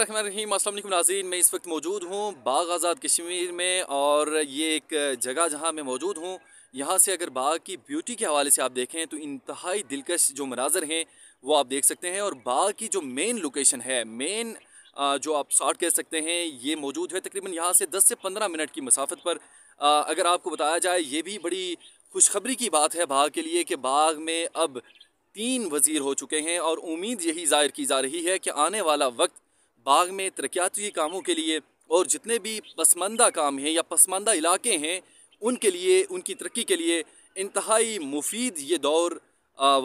रहीम अस्सलाम नाजीन मैं इस वक्त मौजूद हूँ बाग आज़ाद कश्मीर में और ये एक जगह जहाँ मैं मौजूद हूँ यहाँ से अगर बाग की ब्यूटी के हवाले से आप देखें तो इंतहाई दिलकश जो मनाजर हैं वो आप देख सकते हैं और बाग की जो मेन लोकेशन है मेन जो आप शॉर्ट कह सकते हैं ये मौजूद है तकरीबन यहाँ से 10 से 15 मिनट की मसाफत पर अगर आपको बताया जाए ये भी बड़ी खुशखबरी की बात है बाग के लिए कि बाग में अब तीन वज़ीर हो चुके हैं और उम्मीद यही ज़ाहिर की जा रही है कि आने वाला वक्त बाग में तरक्याती कामों के लिए और जितने भी पसमानदा काम हैं या पसमानदा इलाके हैं उनके लिए उनकी तरक्की के लिए इंतहाई मुफीद ये दौर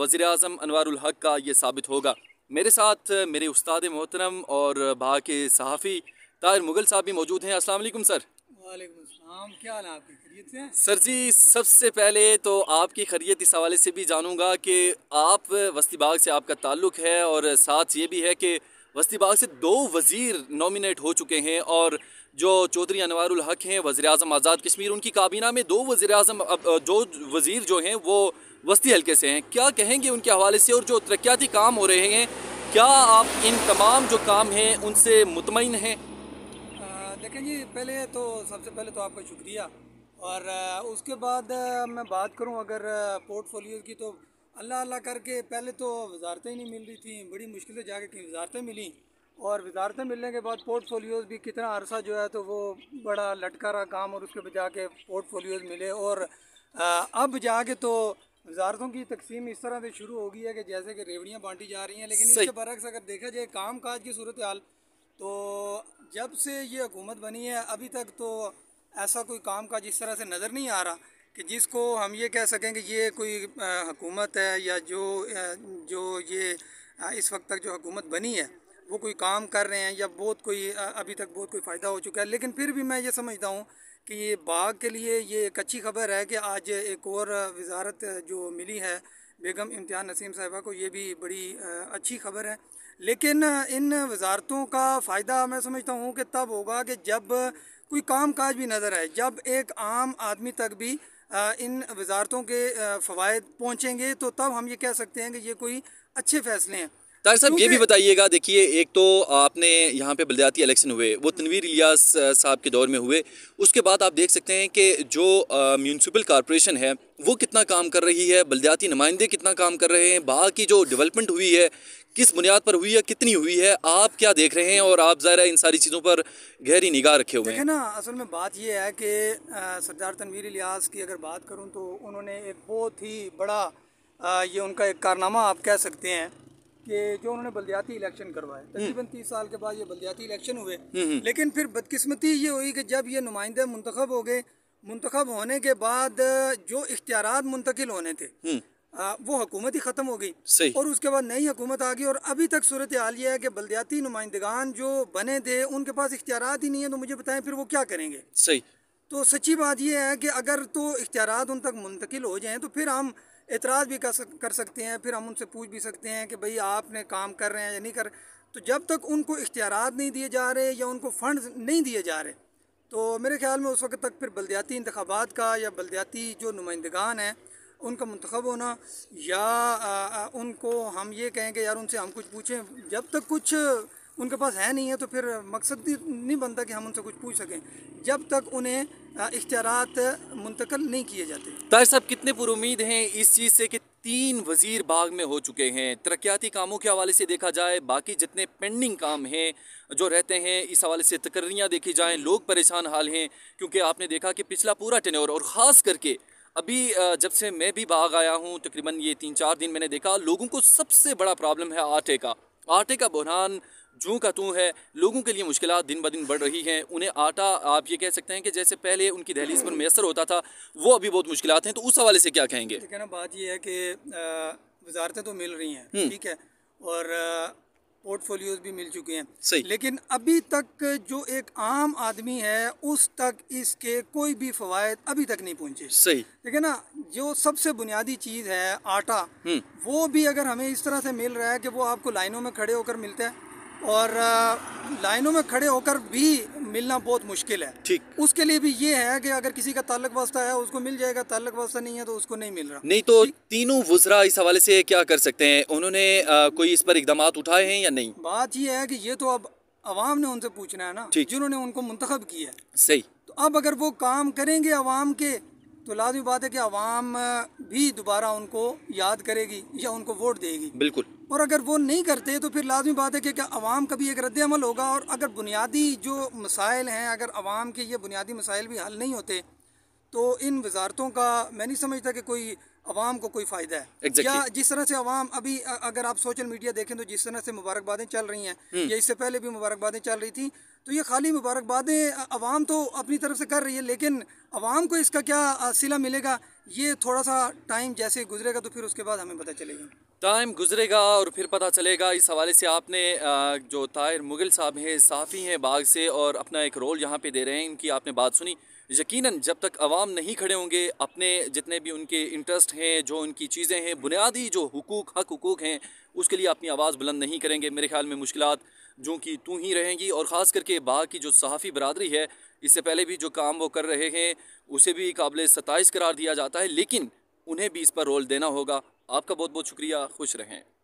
वज़ी अजम अनवारक का ये साबित होगा मेरे साथ मेरे उस्ताद मोहतरम और बाग के सहाफ़ी तार मुगल साहब भी मौजूद हैं अस्सलाम सर वाले क्या हाल आपकी खरीत सर जी सबसे पहले तो आपकी खरीत इस हवाले से भी जानूंगा कि आप वस्ती बाग से आपका ताल्लुक़ है और साथ ये भी है कि वस्ती बाग से दो वजीर नॉमिनेट हो चुके हैं और जो चौधरी अनवारुल हक हैं वज़ी अजम आज़ाद कश्मीर उनकी काबीना में दो वज़ी अजम जो वज़ीर जो हैं वो वस्ती हल्के से हैं क्या कहेंगे उनके हवाले से और जो तरक्याती काम हो रहे हैं क्या आप इन तमाम जो काम हैं उनसे मुतमिन हैं देखें जी पहले तो सबसे पहले तो आपका शुक्रिया और उसके बाद मैं बात करूं अगर पोर्टफोलियो की तो अल्लाह अल्लाह करके पहले तो वजारतें ही नहीं मिल रही थी बड़ी मुश्किल से जाके कहीं वजारतें मिली और वजारतें मिलने के बाद पोर्टफोलियोज़ भी कितना अरसा जो है तो वो बड़ा लटका रहा काम और उसके बजा के पोर्टफोलियोज़ मिले और अब जाके तो वजारतों की तकसीम इस तरह से शुरू हो गई है कि जैसे कि रेवड़ियाँ बांटी जा रही हैं लेकिन इसके बरक्स अगर देखा जाए काम काज की सूरत हाल तो जब से ये हुकूमत बनी है अभी तक तो ऐसा कोई काम काज इस तरह से नज़र नहीं आ रहा कि जिसको हम ये कह सकें कि ये कोई हुकूमत है या जो जो ये इस वक्त तक जो हुकूमत बनी है वो कोई काम कर रहे हैं या बहुत कोई अभी तक बहुत कोई फ़ायदा हो चुका है लेकिन फिर भी मैं ये समझता हूँ कि ये बाग के लिए ये एक अच्छी खबर है कि आज एक और वजारत जो मिली है बेगम इम्तिहान नसीम साहिबा को ये भी बड़ी अच्छी खबर है लेकिन इन वजारतों का फ़ायदा मैं समझता हूँ कि तब होगा कि जब कोई काम काज भी नज़र आए जब एक आम आदमी तक भी इन वजारतों के फवायद पहुँचेंगे तो तब हम ये कह सकते हैं कि ये कोई अच्छे फैसले हैं तार साहब ये भी बताइएगा देखिए एक तो आपने यहाँ पे बलदयाती इलेक्शन हुए वो तनवीर इलियास साहब के दौर में हुए उसके बाद आप देख सकते हैं कि जो म्यूनसिपल कॉरपोरेशन है वो कितना काम कर रही है बलदयाती नुमाइंदे कितना काम कर रहे हैं बाहर की जो डेवलपमेंट हुई है किस बुनियाद पर हुई है कितनी हुई है आप क्या देख रहे हैं और आप ज़रा इन सारी चीज़ों पर गहरी निगाह रखे हुए हैं ना असल में बात यह है कि सरदार तनवीर लिहाज की अगर बात करूँ तो उन्होंने एक बहुत ही बड़ा आ, ये उनका एक कारनामा आप कह सकते हैं कि जो उन्होंने बलदियाती इलेक्शन करवाए हम्म। तकरीबन तीस साल के बाद ये बलदियाती इलेक्शन हुए हम्म, हम्म। लेकिन फिर बदकस्मती ये हुई कि जब ये नुमाइंदे मंतखब हो गए मंतखब होने के बाद जो इख्तियार मुंतकिल होने थे आ, वो हुकूमत ही ख़त्म हो गई सही और उसके बाद नई हुकूमत आ गई और अभी तक सूरत हाल यह है कि बलदियाती नुमाइंदगान जो बने थे उनके पास इख्तियार ही नहीं है तो मुझे बताएं फिर वो क्या करेंगे सही तो सच्ची बात यह है कि अगर तो इख्तियार उन तक मुंतकिल हो जाएँ तो फिर हम एतराज़ भी कर सकते हैं फिर हम उनसे पूछ भी सकते हैं कि भाई आपने काम कर रहे हैं या नहीं कर तो जब तक उनको इख्तियार नहीं दिए जा रहे या उनको फ़ंड नहीं दिए जा रहे तो मेरे ख्याल में उस वक्त तक फिर बलदियाती इंतबात का या बलदियाती जो नुमाइंदगान हैं उनका मंतखब होना या आ, उनको हम ये कहें कि यार उनसे हम कुछ पूछें जब तक कुछ उनके पास है नहीं है तो फिर मकसद नहीं बनता कि हम उनसे कुछ पूछ सकें जब तक उन्हें इख्तियार मुंतकल नहीं किए जाते तार साहब कितने पुरुद हैं इस चीज़ से कि तीन वजीर बाग में हो चुके हैं तरक्याती कामों के हवाले से देखा जाए बाकी जितने पेंडिंग काम हैं जो रहते हैं इस हवाले से तकर्रियाँ देखी जाएँ लोग परेशान हाल हैं क्योंकि आपने देखा कि पिछला पूरा टेनोर और ख़ास करके अभी जब से मैं भी बाग आया हूँ तकरीबन ये तीन चार दिन मैंने देखा लोगों को सबसे बड़ा प्रॉब्लम है आटे का आटे का बहरान जू का तू है लोगों के लिए मुश्किल दिन ब दिन बढ़ रही हैं उन्हें आटा आप ये कह सकते हैं कि जैसे पहले उनकी दहलीज पर मैसर होता था वो अभी बहुत मुश्किल हैं तो उस हवाले से क्या कहेंगे ना बात यह है कि वजारतें तो मिल रही हैं हम्म। ठीक है और पोर्टफोलियोज भी मिल चुके हैं सही लेकिन अभी तक जो एक आम आदमी है उस तक इसके कोई भी फवायद अभी तक नहीं पहुंचे सही ठीक है ना जो सबसे बुनियादी चीज़ है आटा हम्म। वो भी अगर हमें इस तरह से मिल रहा है कि वो आपको लाइनों में खड़े होकर मिलता है और लाइनों में खड़े होकर भी मिलना बहुत मुश्किल है ठीक उसके लिए भी ये है कि अगर किसी का ताल्लक वास्ता है उसको मिल जाएगा ताल्लक वास्ता नहीं है तो उसको नहीं मिल रहा नहीं तो तीनों वजरा इस हवाले से क्या कर सकते हैं उन्होंने कोई इस पर इकदाम उठाए हैं या नहीं बात यह है कि ये तो अब आवाम ने उनसे पूछना है ना जिन्होंने उनको मुंतखब किया है सही तो अब अगर वो काम करेंगे आवाम के तो लाजमी बात है कि आवाम भी दोबारा उनको याद करेगी या उनको वोट देगी बिल्कुल और अगर वो नहीं करते तो फिर लाजमी बात है कि क्या आवाम का भी एक रद्दमल होगा और अगर बुनियादी जो मसाइल हैं अगर आवाम के ये बुनियादी मसाइल भी हल नहीं होते तो इन वजारतों का मैं नहीं समझता कि कोई अवाम को कोई फ़ायदा है exactly. या जिस तरह से अवाम अभी अगर आप सोशल मीडिया देखें तो जिस तरह से मुबारकबादें चल रही हैं हम्म। या इससे पहले भी मुबारकबादें चल रही थी तो ये खाली मुबारकबादें अवाम तो अपनी तरफ से कर रही है लेकिन अवाम को इसका क्या सिला मिलेगा ये थोड़ा सा टाइम जैसे गुजरेगा तो फिर उसके बाद हमें पता चलेगा टाइम गुजरेगा और फिर पता चलेगा इस हवाले से आपने जो तायर मुगल साहब हैं साफ़ी हैं बाग से और अपना एक रोल यहाँ पे दे रहे हैं इनकी आपने बात सुनी यकीनन जब तक आवाम नहीं खड़े होंगे अपने जितने भी उनके इंटरेस्ट इंटरेस्ट हैं जो उनकी चीज़ें हैं बुनियादी जो हकूक हक हकूक हैं उसके लिए अपनी आवाज़ बुलंद नहीं करेंगे मेरे ख्याल में मुश्किल जो कि तू ही रहेंगी और ख़ास करके की जो सहाफ़ी बरदरी है इससे पहले भी जो काम वो कर रहे हैं उसे भी काबिल सताइश करार दिया जाता है लेकिन उन्हें भी इस पर रोल देना होगा आपका बहुत बहुत शुक्रिया खुश रहें